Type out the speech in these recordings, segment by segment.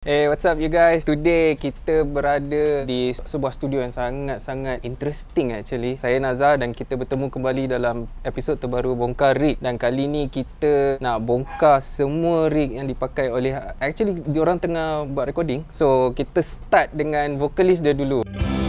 Hey what's up you guys Today kita berada di sebuah studio yang sangat-sangat interesting actually Saya Nazar dan kita bertemu kembali dalam episod terbaru Bongkar Rig Dan kali ni kita nak bongkar semua rig yang dipakai oleh Actually diorang tengah buat recording So kita start dengan vocalist dia dulu Música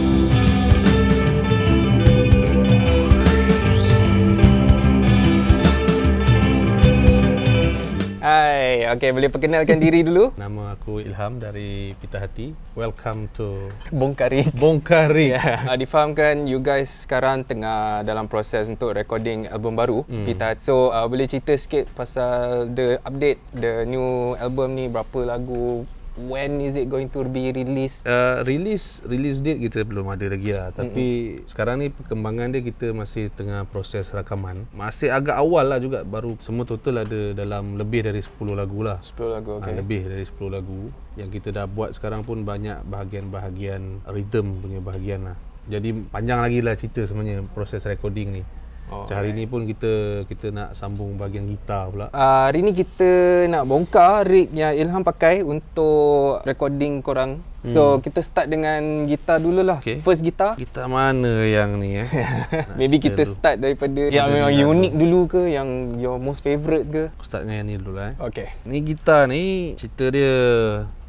Hai, okay, boleh perkenalkan diri dulu. Nama aku Ilham dari Pita Hati. Welcome to Bongkari. Bongkari. Yeah. Uh, difahamkan you guys sekarang tengah dalam proses untuk recording album baru mm. Pita. So, uh, boleh cerita sikit pasal the update the new album ni berapa lagu when is it going to be released? Uh, release release date kita belum ada lagi lah. Tapi mm-hmm. sekarang ni perkembangan dia kita masih tengah proses rakaman. Masih agak awal lah juga baru semua total ada dalam lebih dari 10 lagu lah. 10 lagu, ah, okay. Uh, lebih dari 10 lagu. Yang kita dah buat sekarang pun banyak bahagian-bahagian rhythm punya bahagian lah. Jadi panjang lagi lah cerita sebenarnya proses recording ni. Oh, Macam hari ni pun kita kita nak sambung bahagian gitar pula. Uh, hari ni kita nak bongkar rig yang Ilham pakai untuk recording korang. Hmm. So kita start dengan gitar dululah. Okay. First gitar. Gitar mana yang ni eh? Maybe kita dulu. start daripada yang memang lah. unik dulu ke yang your most favorite ke? Aku start dengan yang ni dulu lah eh. Okay. Ni gitar ni cerita dia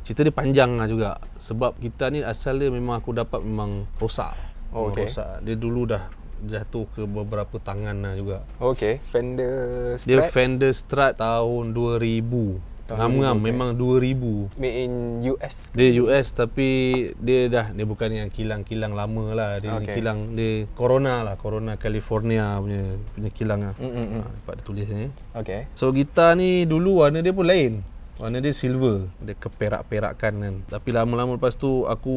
cerita dia panjang lah juga. Sebab gitar ni asal dia memang aku dapat memang rosak. Oh, okay. Rosak. Dia dulu dah jatuh ke beberapa tangan lah juga. Okay. Fender Strat? Dia Fender Strat tahun 2000. Ngam -ngam, okay. memang 2000. Made in US ke? Dia US tapi dia dah, dia bukan yang kilang-kilang lama lah. Dia okay. kilang, dia Corona lah. Corona California punya punya kilang lah. Mm -mm. mm. Ha, ah, dapat tulis ni. Okay. So, gitar ni dulu warna dia pun lain. Warna dia silver Dia keperak-perakkan kan Tapi lama-lama lepas tu Aku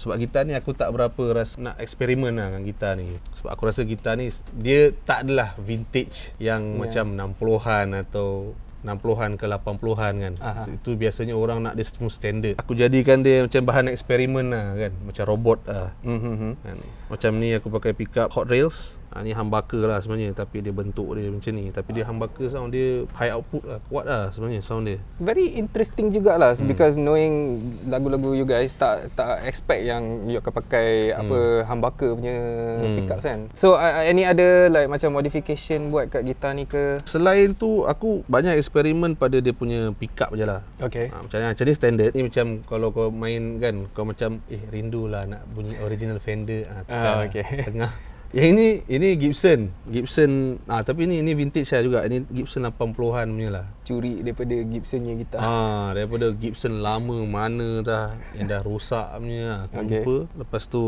Sebab gitar ni aku tak berapa rasa Nak eksperimen lah dengan gitar ni Sebab aku rasa gitar ni Dia tak adalah vintage Yang yeah. macam 60-an atau 60-an ke 80-an kan so, Itu biasanya orang nak dia semua standard Aku jadikan dia macam bahan eksperimen lah kan Macam robot lah mm-hmm. kan. Macam ni aku pakai pickup Hot Rails ha, ni humbucker lah sebenarnya tapi dia bentuk dia macam ni tapi dia humbucker sound dia high output lah kuat lah sebenarnya sound dia very interesting jugalah hmm. because knowing lagu-lagu you guys tak tak expect yang you akan pakai hmm. apa humbucker punya hmm. up kan so uh, any ada like macam modification buat kat gitar ni ke selain tu aku banyak eksperimen pada dia punya pick up je lah okay. ha, macam, macam ni standard ni macam kalau kau main kan kau macam eh lah nak bunyi original Fender ha, tukar, uh, okay. tengah Yang ini ini Gibson. Gibson ah tapi ini ini vintage saya juga. Ini Gibson 80-an punya lah. Curi daripada Gibson yang kita. Ah daripada Gibson lama mana dah yang dah rosak punya. Ah, aku okay. lupa. Lepas tu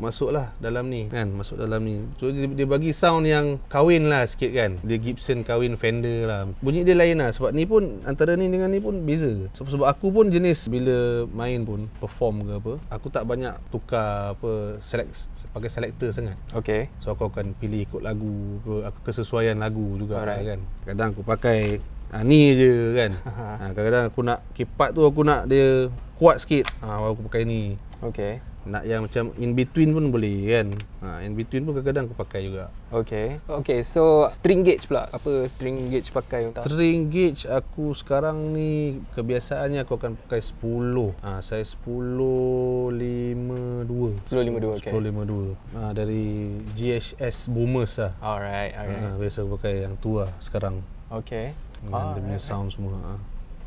masuklah dalam ni kan. Masuk dalam ni. So, dia, dia bagi sound yang kawin lah sikit kan. Dia Gibson kawin Fender lah. Bunyi dia lain lah sebab ni pun antara ni dengan ni pun beza. Sebab, sebab aku pun jenis bila main pun perform ke apa, aku tak banyak tukar apa select pakai selector sangat. Okay. Okay. So aku akan pilih ikut lagu ke kesesuaian lagu juga Alright. kan. Kadang aku pakai ha, ni je kan. Ha, kadang-kadang aku nak kipat tu aku nak dia kuat sikit. Ha, aku pakai ni. Okay nak yang macam in between pun boleh kan ha, in between pun kadang-kadang aku pakai juga okay okay so string gauge pula apa string gauge pakai yang string gauge aku sekarang ni kebiasaannya aku akan pakai 10 ha, saya 1052 1052 okay 10-52. ha, dari GHS Boomers lah alright alright ha, biasa aku pakai yang tua sekarang okay dengan oh, dia punya sound semua ha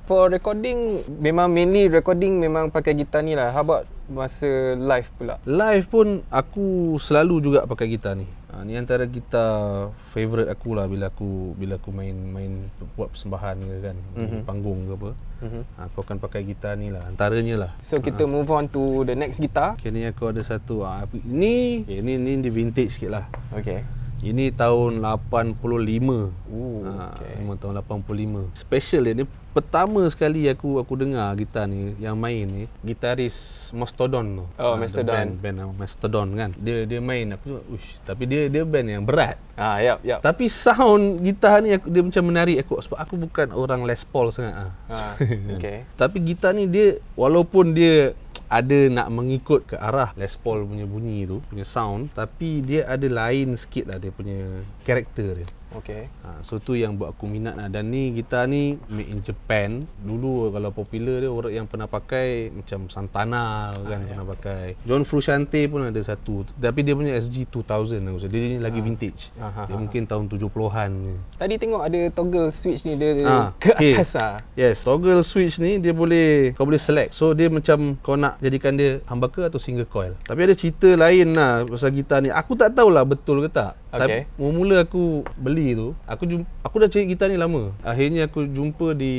for recording memang mainly recording memang pakai gitar ni lah how about masa live pula live pun aku selalu juga pakai gitar ni ha, ni antara gitar favorite aku lah bila aku bila aku main main buat persembahan ke kan mm-hmm. panggung ke apa mm-hmm. aku akan pakai gitar ni lah antaranya lah so kita ha. move on to the next gitar okay, ni aku ada satu ha, ni, okay, ni ni ni vintage sikit lah okay ini tahun 85. Oh, ha, okay. Memang tahun 85. Special dia ni pertama sekali aku aku dengar gitar ni yang main ni gitaris Mastodon tu. Oh, uh, Mastodon. Band, band Mastodon kan. Dia dia main aku ush, tapi dia dia band yang berat. Ah, ya, yep, ya. Yep. Tapi sound gitar ni aku, dia macam menarik aku sebab aku bukan orang Les Paul sangat ah. Ha. Ah, okay. tapi gitar ni dia walaupun dia ada nak mengikut ke arah Les Paul punya bunyi tu punya sound tapi dia ada lain sikit lah dia punya karakter dia Okay. Ha, so tu yang buat aku minat lah. Dan ni gitar ni made in Japan. Dulu kalau popular dia orang yang pernah pakai macam Santana ah, kan ah, pernah pakai. John Frusciante pun ada satu. Tapi dia punya SG 2000 aku rasa. Dia ni lagi ha. vintage. Ha, ha, dia ha, mungkin tahun 70-an ni. Tadi tengok ada toggle switch ni dia ha, ke okay. atas ah. Yes, toggle switch ni dia boleh kau boleh select. So dia macam kau nak jadikan dia humbucker atau single coil. Tapi ada cerita lain lah pasal gitar ni. Aku tak tahulah betul ke tak. Okay. Tapi mula-mula aku beli beli tu aku aku dah cari gitar ni lama akhirnya aku jumpa di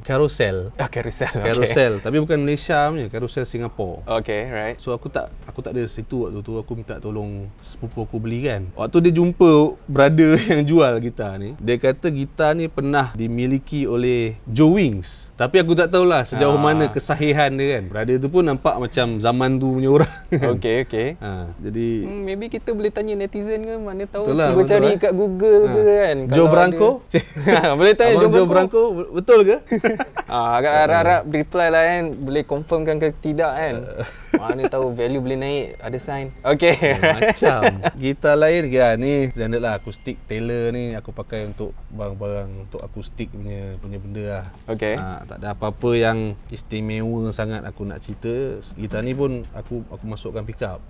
carousel ah carousel carousel okay. tapi bukan Malaysia punya carousel Singapore okay right so aku tak aku tak ada situ waktu tu aku minta tolong sepupu aku beli kan waktu dia jumpa brother yang jual gitar ni dia kata gitar ni pernah dimiliki oleh Joe Wings tapi aku tak tahulah sejauh ha. mana kesahihan dia kan brother tu pun nampak macam zaman tu punya orang okay okay ha, jadi hmm, maybe kita boleh tanya netizen ke mana tahu Itulah, cuba cari tahu, kat google ha. ke ha. kan Joe Branko ha, boleh tanya Joe, Joe Branco, betul ke ah agak harap-harap reply lah kan boleh confirmkan ke tidak kan mana tahu value boleh naik ada sign okey oh, macam gitar lain ya ni standard lah akustik Taylor ni aku pakai untuk barang-barang untuk akustik punya punya benda lah okey ha, tak ada apa-apa yang istimewa sangat aku nak cerita gitar ni pun aku aku masukkan pickup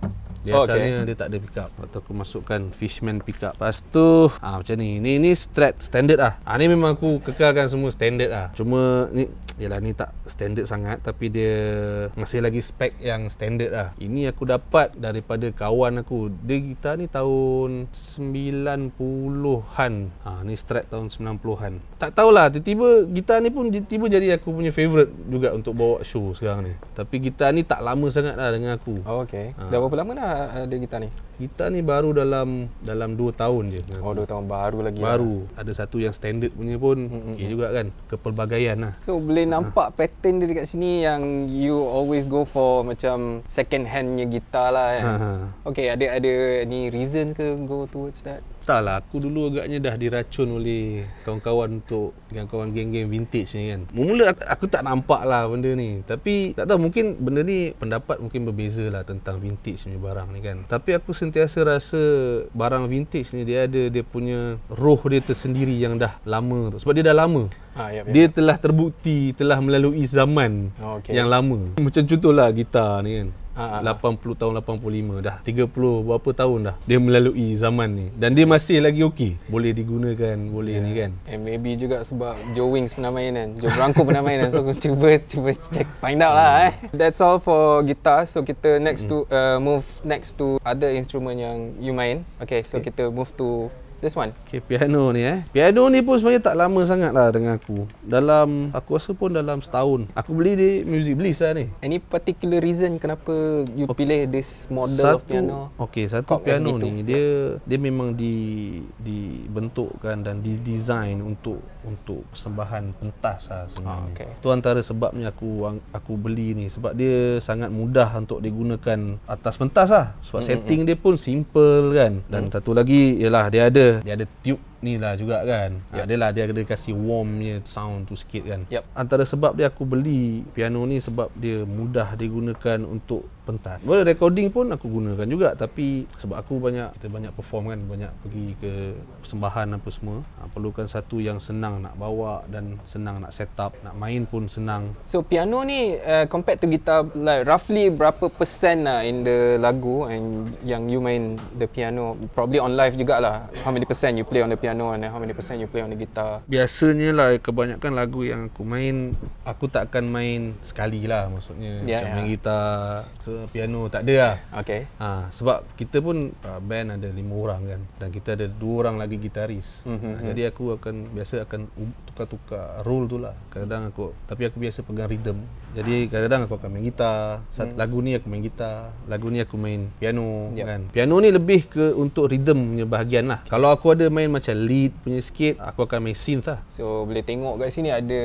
biasanya oh, okay. dia tak ada pickup Atau aku masukkan fishman pickup lepas tu ha, macam ni ni ni ni strap standard lah. ah ha, ni memang aku kekalkan semua standard ah cuma ni Yelah ni tak standard sangat Tapi dia Masih lagi spek yang standard lah Ini aku dapat Daripada kawan aku Dia kita ni tahun 90-an ha, Ni strat tahun 90-an Tak tahulah Tiba-tiba gitar ni pun Tiba-tiba jadi aku punya favourite Juga untuk bawa show sekarang ni Tapi gitar ni tak lama sangat lah dengan aku Oh ok ha. Dah berapa lama dah ada eh, gitar ni? Gitar ni baru dalam Dalam 2 tahun je Oh 2 tahun baru baru lagi lah. baru lah. ada satu yang standard punya pun mm-hmm. okey juga kan kepelbagaian lah so boleh ha. nampak ha. pattern dia dekat sini yang you always go for macam second handnya gitar lah kan ha. ha. okey ada ada ni reason ke go towards that entahlah aku dulu agaknya dah diracun oleh kawan-kawan untuk kawan-kawan geng-geng vintage ni kan mula aku tak nampak lah benda ni tapi tak tahu mungkin benda ni pendapat mungkin berbeza lah tentang vintage ni barang ni kan tapi aku sentiasa rasa barang vintage ni dia ada dia punya roh dia tersendiri yang dah lama tu sebab dia dah lama Ha, ah, ya, yep, ya. yep. Dia telah terbukti telah melalui zaman oh, okay. yang lama. Macam contohlah gitar ni kan. 80 ah, ah. tahun 85 dah 30 berapa tahun dah dia melalui zaman ni dan dia masih lagi okey boleh digunakan boleh yeah. ni ya. kan and maybe juga sebab Joe Wings pernah main kan Joe Branco pernah main kan so cuba cuba check find out lah hmm. eh that's all for guitar so kita next mm. to hmm. uh, move next to other instrument yang you main okay so okay. kita move to This one. Okay, piano ni eh. Piano ni pun sebenarnya tak lama sangat lah dengan aku. Dalam, aku rasa pun dalam setahun. Aku beli di Music Bliss lah ni. Any particular reason kenapa you okay. pilih this model satu, of piano? Okay, satu Kok piano ni ya. dia dia memang di dibentukkan dan didesain untuk untuk persembahan pentas lah sebenarnya. Ah, okay. Tu antara sebabnya aku aku beli ni sebab dia sangat mudah untuk digunakan atas pentas lah. Sebab mm-hmm. setting dia pun simple kan. Dan mm. satu lagi ialah dia ada dia ada tube ni lah juga kan yep. Ya, adalah dia ada kasi warmnya sound tu sikit kan yep. Antara sebab dia aku beli piano ni Sebab dia mudah digunakan untuk pentas Bila recording pun aku gunakan juga Tapi sebab aku banyak Kita banyak perform kan Banyak pergi ke persembahan apa semua ha, Perlukan satu yang senang nak bawa Dan senang nak set up Nak main pun senang So piano ni uh, compared to guitar like Roughly berapa persen lah in the lagu and Yang you main the piano Probably on live jugalah How many percent you play on the piano piano and eh, how many percent you play on the guitar? Biasanya lah eh, kebanyakan lagu yang aku main aku tak akan main sekali lah maksudnya yeah, macam yeah. main gitar so, piano tak ada lah. Okay. Ha, sebab kita pun ah, band ada lima orang kan dan kita ada dua orang lagi gitaris. Mm-hmm. Ha, jadi aku akan biasa akan um, tukar-tukar role tu lah. Kadang aku tapi aku biasa pegang rhythm. Jadi kadang-kadang aku akan main gitar. Saat mm. Lagu ni aku main gitar. Lagu ni aku main piano yep. kan. Piano ni lebih ke untuk rhythm punya bahagian lah. Kalau aku ada main macam lead punya sikit aku akan main synth lah so boleh tengok kat sini ada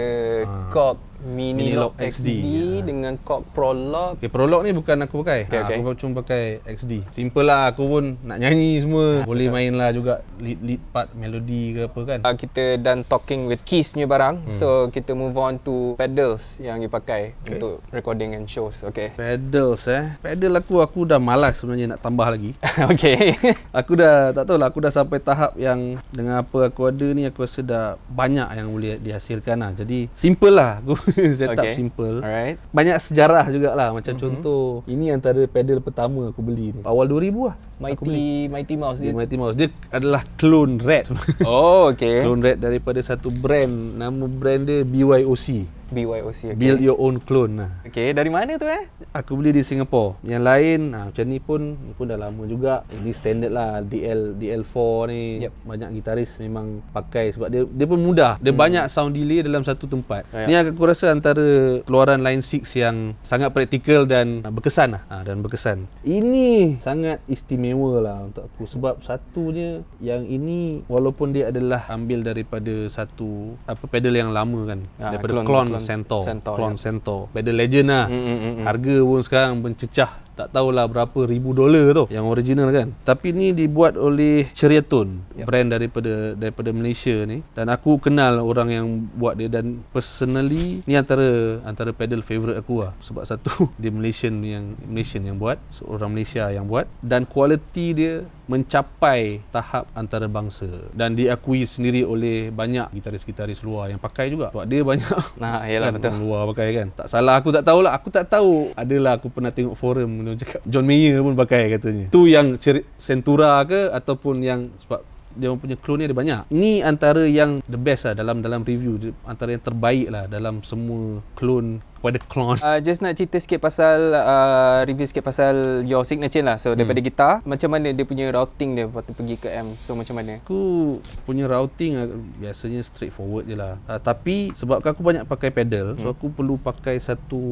ha. Korg Mini, Mini Lock XD, XD ya. Ah. dengan Korg Prolog okay, Prolog ni bukan aku pakai okay, ah, okay. aku cuma pakai XD simple lah aku pun nak nyanyi semua ha, boleh main lah juga lead lead part melodi ke apa kan ha, kita done talking with keys punya barang hmm. so kita move on to pedals yang you pakai okay. untuk recording and shows okay. pedals eh pedal aku aku dah malas sebenarnya nak tambah lagi okay. aku dah tak tahu lah aku dah sampai tahap yang dengan apa aku ada ni aku rasa dah banyak yang boleh dihasilkan lah jadi simple lah aku setup okay. simple alright banyak sejarah jugalah macam mm-hmm. contoh ini antara pedal pertama aku beli ni awal 2000 lah Mighty Mighty Mouse dia, dia Mighty Mouse dia adalah clone red oh okey clone red daripada satu brand nama brand dia BYOC BYOC okay. Build your own clone lah Okay, dari mana tu eh? Aku beli di Singapore Yang lain, ha, macam ni pun pun dah lama juga Ini standard lah DL, DL4 ni yep. Banyak gitaris memang pakai Sebab dia dia pun mudah Dia hmm. banyak sound delay dalam satu tempat oh, yeah. aku rasa antara keluaran Line 6 yang Sangat praktikal dan berkesan lah ha, Dan berkesan Ini sangat istimewa lah untuk aku Sebab satunya Yang ini walaupun dia adalah Ambil daripada satu apa Pedal yang lama kan ha, Daripada clone. clone Centaur. Centaur. Clone yeah. Centaur. Battle Legend lah. Mm, mm, mm, mm. Harga pun sekarang mencecah tak tahulah berapa ribu dolar tu yang original kan tapi ni dibuat oleh Ceriaton yep. Ya. brand daripada daripada Malaysia ni dan aku kenal orang yang buat dia dan personally ni antara antara pedal favorite aku lah sebab satu dia Malaysian yang Malaysian yang buat seorang Malaysia yang buat dan kualiti dia mencapai tahap antarabangsa dan diakui sendiri oleh banyak gitaris-gitaris luar yang pakai juga sebab dia banyak nah iyalah kan, betul luar pakai kan tak salah aku tak tahulah aku tak tahu adalah aku pernah tengok forum tu cakap John Mayer pun pakai katanya tu yang ceri- Sentura ke ataupun yang sebab dia punya clone ni ada banyak ni antara yang the best lah dalam dalam review antara yang terbaik lah dalam semua clone kepada clone uh, just nak cerita sikit pasal uh, review sikit pasal your signature lah so daripada hmm. gitar macam mana dia punya routing dia waktu pergi ke M so macam mana aku punya routing uh, biasanya straightforward forward je lah uh, tapi sebab aku banyak pakai pedal hmm. so aku perlu pakai satu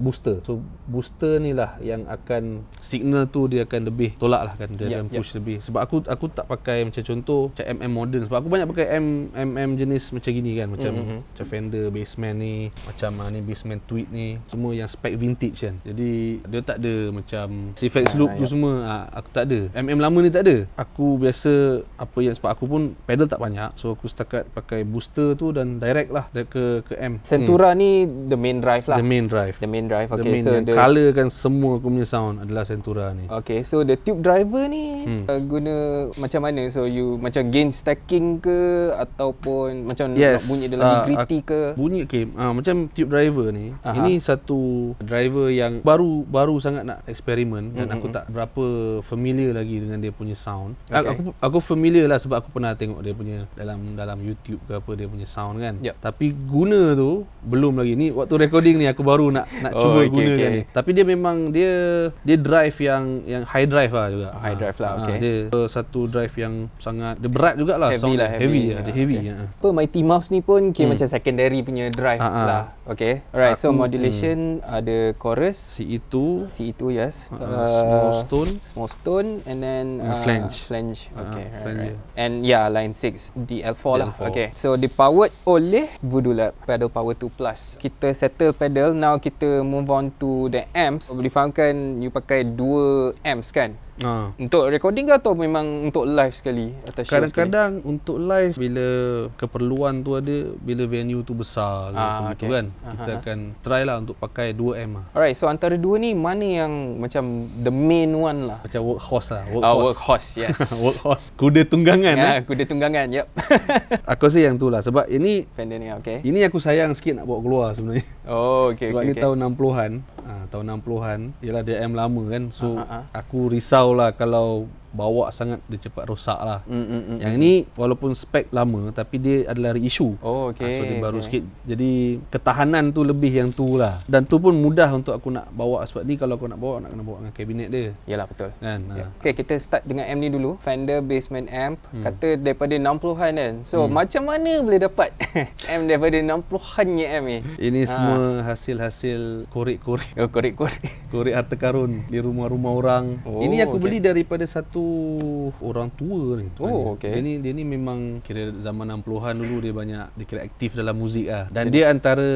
booster so booster ni lah yang akan signal tu dia akan lebih tolak lah kan dia yep, ya, akan ya. push lebih sebab aku aku tak pakai macam contoh macam MM modern sebab aku banyak pakai MM jenis macam gini kan macam mm-hmm. macam fender basement ni macam uh, ni basement tweed ni semua yang spec vintage kan jadi dia tak ada macam Cifex loop nah, tu yep. Ya, semua uh, aku tak ada MM lama ni tak ada aku biasa apa yang sebab aku pun pedal tak banyak so aku setakat pakai booster tu dan direct lah direct ke ke M Centura hmm. ni the main drive lah the main drive the main drive okay, the main so yang the colorkan semua aku punya sound adalah centura ni Okay, so the tube driver ni hmm. uh, guna macam mana? So, you macam gain stacking ke ataupun macam yes. bunyi dia lagi uh, gritty ke? Bunyi, okay, uh, macam tube driver ni uh-huh. Ini satu driver yang baru-baru sangat nak eksperimen mm-hmm. Dan aku tak berapa familiar lagi dengan dia punya sound okay. aku, aku familiar lah sebab aku pernah tengok dia punya dalam dalam YouTube ke apa dia punya sound kan yep. Tapi guna tu belum lagi ni waktu recording ni aku baru nak nak oh, cuba okay, guna okay. ni. Tapi dia memang dia dia drive yang yang high drive lah juga. High ha. drive lah. Ah, okay. Ha, dia satu drive yang sangat dia berat jugalah. Heavy lah. Heavy. heavy, ha. dia heavy. Okay. Ha. Apa Mighty Mouse ni pun kira hmm. macam secondary punya drive ha, ha. lah. Okay. Alright. Aku, so hmm. modulation hmm. ada chorus. C itu. C itu yes. Uh, uh, small stone. Small stone and then uh, uh, flange. Flange. Okay. Uh, Right. And yeah line 6 DL4, DL4 lah. Okay. So dipowered oleh Voodoo Lab Pedal Power 2 Plus. Kita settle pedal. Now kita move on to the amps boleh fahamkan you pakai dua amps kan Ha. Untuk recording ke atau memang untuk live sekali atau Kadang-kadang untuk live bila keperluan tu ada, bila venue tu besar ha, okay. tu kan. Aha. Kita ah, ah. akan try lah untuk pakai 2M lah. Alright, so antara dua ni mana yang macam the main one lah? Macam workhorse lah. Workhorse. Oh, workhorse, yes. workhorse. Kuda tunggangan lah. eh. Kuda tunggangan, yep. aku rasa yang tu lah sebab ini... Pandemic, okay. Ini aku sayang sikit nak bawa keluar sebenarnya. Oh, okay. Sebab okay, ni okay. tahun 60-an uh, tahun 60-an ialah DM lama kan so uh-huh. aku risaulah kalau bawa sangat dia cepat rosak lah mm, mm, mm, Yang mm. walaupun spek lama tapi dia adalah reissue Oh okay ah, ha, So dia baru okay. sikit Jadi ketahanan tu lebih yang tu lah Dan tu pun mudah untuk aku nak bawa sebab ni kalau aku nak bawa nak kena bawa dengan kabinet dia Yalah betul kan? yeah. Ya. ha. Okay kita start dengan amp ni dulu Fender Basement Amp hmm. Kata daripada 60-an kan So hmm. macam mana boleh dapat amp daripada 60-an ni amp ni Ini ha. semua hasil-hasil korek-korek Oh korek-korek Korek harta karun di rumah-rumah orang oh, Ini aku okay. beli daripada satu orang tua ni. Oh, okay. Dia ni dia ni memang kira zaman 60-an dulu dia banyak dia kira aktif dalam muzik lah. Dan Jadi, dia antara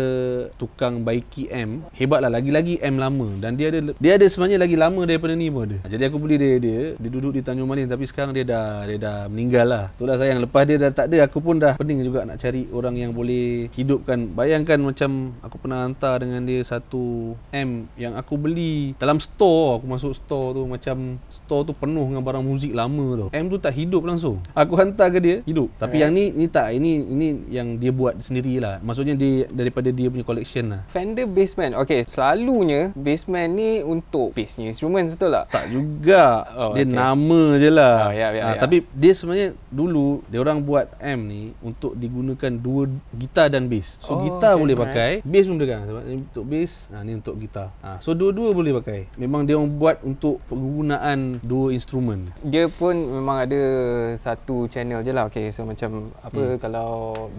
tukang baiki M. Hebatlah lagi-lagi M lama dan dia ada dia ada sebenarnya lagi lama daripada ni pun ada. Jadi aku beli dia dia, dia duduk di Tanjung Malin tapi sekarang dia dah dia dah meninggal lah. Itulah sayang lepas dia dah tak ada aku pun dah pening juga nak cari orang yang boleh hidupkan. Bayangkan macam aku pernah hantar dengan dia satu M yang aku beli dalam store. Aku masuk store tu macam store tu penuh dengan barang muzik lama tu. M tu tak hidup langsung. Aku hantar ke dia, hidup. Tapi yeah. yang ni ni tak ini ini yang dia buat sendiri lah. Maksudnya dia daripada dia punya collection lah. Fender Bassman. okay, selalunya Bassman ni untuk bassnya instrument betul tak? Tak juga. Oh, dia okay. nama je lah. Oh, yeah, ya, ya, yeah, ha, yeah. tapi dia sebenarnya dulu dia orang buat M ni untuk digunakan dua gitar dan bass. So oh, gitar okay, boleh man. pakai, bass pun boleh ini untuk bass, ha, ni untuk gitar. Ha, so dua-dua boleh pakai. Memang dia orang buat untuk penggunaan dua instrumen. Dia pun memang ada satu channel je lah. Okay, so macam apa hmm. kalau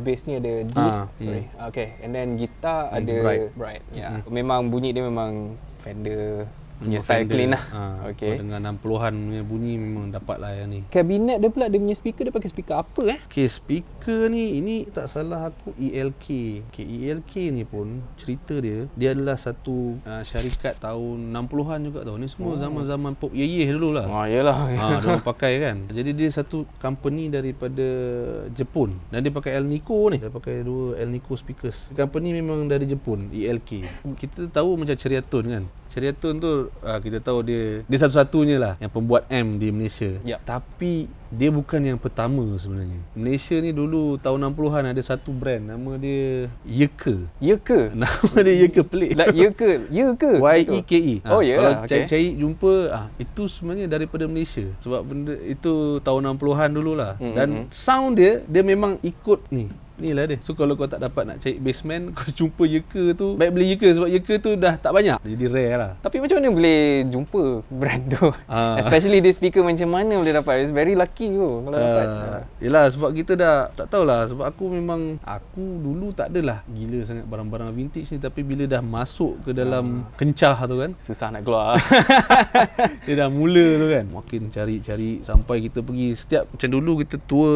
bass ni ada D, ah, sorry. Yeah. Okay, and then gitar ada bright. bright. Yeah. Hmm. Memang bunyi dia memang Fender punya style fender, clean lah. Ha, okay. Dengan 60-an punya bunyi memang dapat lah yang ni. Kabinet dia pula, dia punya speaker dia pakai speaker apa eh? Okay, speaker ni, ini tak salah aku ELK. Okay, ELK ni pun cerita dia, dia adalah satu uh, syarikat tahun 60-an juga tau. Ni semua oh. zaman-zaman pop ye yeah, yeah, dulu lah. Oh, yelah. Ha, dulu pakai kan. Jadi dia satu company daripada Jepun. Dan dia pakai Elnico Nico ni. Dia pakai dua Elnico speakers. Company memang dari Jepun, ELK. Kita tahu macam Ceriaton kan. Ceriaton tu uh, kita tahu dia dia satu-satunya lah yang pembuat M di Malaysia. Yep. Ya. Tapi dia bukan yang pertama sebenarnya. Malaysia ni dulu tahun 60-an ada satu brand nama dia Yeke. Yeke. Nama dia Yeke pelik. Like lah, Yeke. Yeke. Y E K E. Ah, oh ya. Kalau okay. cari jumpa ah itu sebenarnya daripada Malaysia. Sebab benda itu tahun 60-an dululah. Mm-hmm. Dan hmm, hmm. sound dia dia memang ikut ni Ni lah dia. So kalau kau tak dapat nak cari basement, kau jumpa Yeka tu. Baik beli Yeka sebab Yeka tu dah tak banyak. Jadi rare lah. Tapi macam mana boleh jumpa brand tu? Uh. Especially this speaker macam mana boleh dapat? It's very lucky tu kalau uh. Uh. Yelah sebab kita dah tak tahulah. Sebab aku memang, aku dulu tak adalah gila sangat barang-barang vintage ni. Tapi bila dah masuk ke dalam uh. kencah tu kan. Susah nak keluar. dia dah mula tu kan. Makin cari-cari sampai kita pergi. Setiap macam dulu kita tour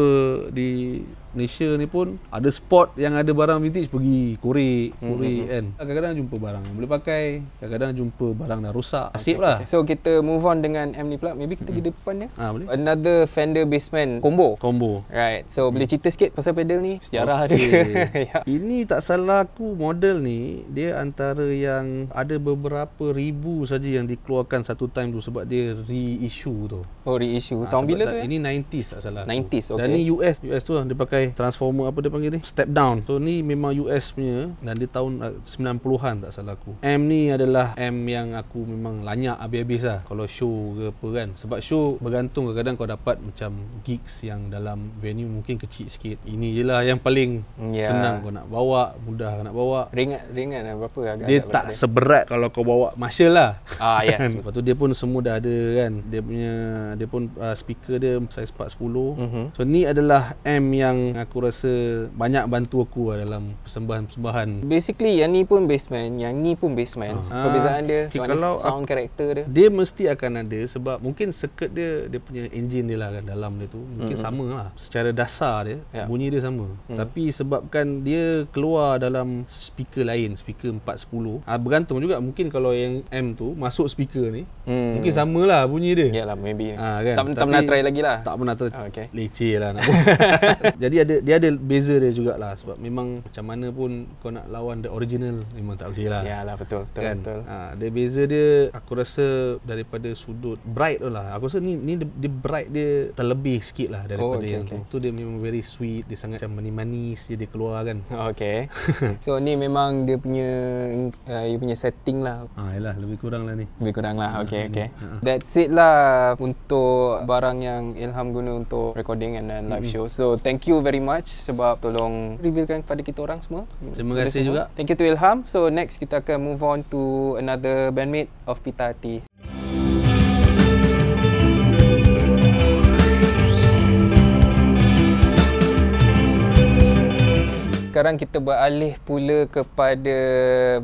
di Malaysia ni pun ada spot yang ada barang vintage pergi korek hmm, korek mm-hmm. kan kadang-kadang jumpa barang yang boleh pakai kadang-kadang jumpa barang dah rosak okay, asyik lah okay. Lah. so kita move on dengan M ni pula maybe kita pergi mm-hmm. depan ya ha, boleh. another fender basement combo combo right so mm. boleh hmm. cerita sikit pasal pedal ni sejarah okay. dia yeah. ini tak salah aku model ni dia antara yang ada beberapa ribu saja yang dikeluarkan satu time tu sebab dia reissue tu oh reissue ha, tahun bila tu eh? ini 90s tak salah 90s okay. dan ni US US tu lah dia pakai transformer apa dia panggil ni step down so ni memang US punya dan dia tahun 90-an uh, tak salah aku M ni adalah M yang aku memang lanyak habis-habis lah kalau show ke apa kan sebab show bergantung kadang-kadang kau dapat macam gigs yang dalam venue mungkin kecil sikit ini je lah yang paling yeah. senang kau nak bawa mudah nak bawa ringan ringan lah berapa agak dia tak berat seberat dia. kalau kau bawa Marshall lah ah yes lepas tu dia pun semua dah ada kan dia punya dia pun uh, speaker dia size 410 mm-hmm. so ni adalah M yang aku rasa banyak bantu aku lah dalam persembahan-persembahan. Basically yang ni pun bassman, yang ni pun bassman. Ha. Ah. Perbezaan dia okay, macam kalau mana sound karakter dia. Dia mesti akan ada sebab mungkin circuit dia dia punya engine dia lah kan dalam dia tu mungkin mm-hmm. sama lah secara dasar dia yeah. bunyi dia sama. Mm. Tapi sebabkan dia keluar dalam speaker lain, speaker 410. Ha, ah, bergantung juga mungkin kalau yang M tu masuk speaker ni mm. mungkin samalah bunyi dia. lah, maybe. Ha, kan? tak, tak pernah try lagi lah. Tak pernah try. Okay. Leceh lah nak. Jadi ada dia ada beza dia juga lah. sebab memang macam mana pun kau nak lawan the original memang tak boleh lah. Ya lah betul betul kan? betul. Ha, dia beza dia aku rasa daripada sudut bright tu lah. Aku rasa ni ni dia bright dia terlebih sikit lah daripada oh, okay, yang okay. tu. Tu dia memang very sweet. Dia sangat macam manis-manis dia, keluar kan. Okay. so ni memang dia punya uh, dia punya setting lah. Ha, yalah, lebih kurang lah ni. Lebih kurang lah. Okay. Ha, okay. okay. Ha, ha. That's it lah untuk barang yang Ilham guna untuk recording and then live mm-hmm. show. So thank you very much sebab tolong revealkan kepada kita orang semua. Terima kasih semua. juga. Thank you to Ilham. So next kita akan move on to another bandmate of Pita Hati. Sekarang kita beralih pula kepada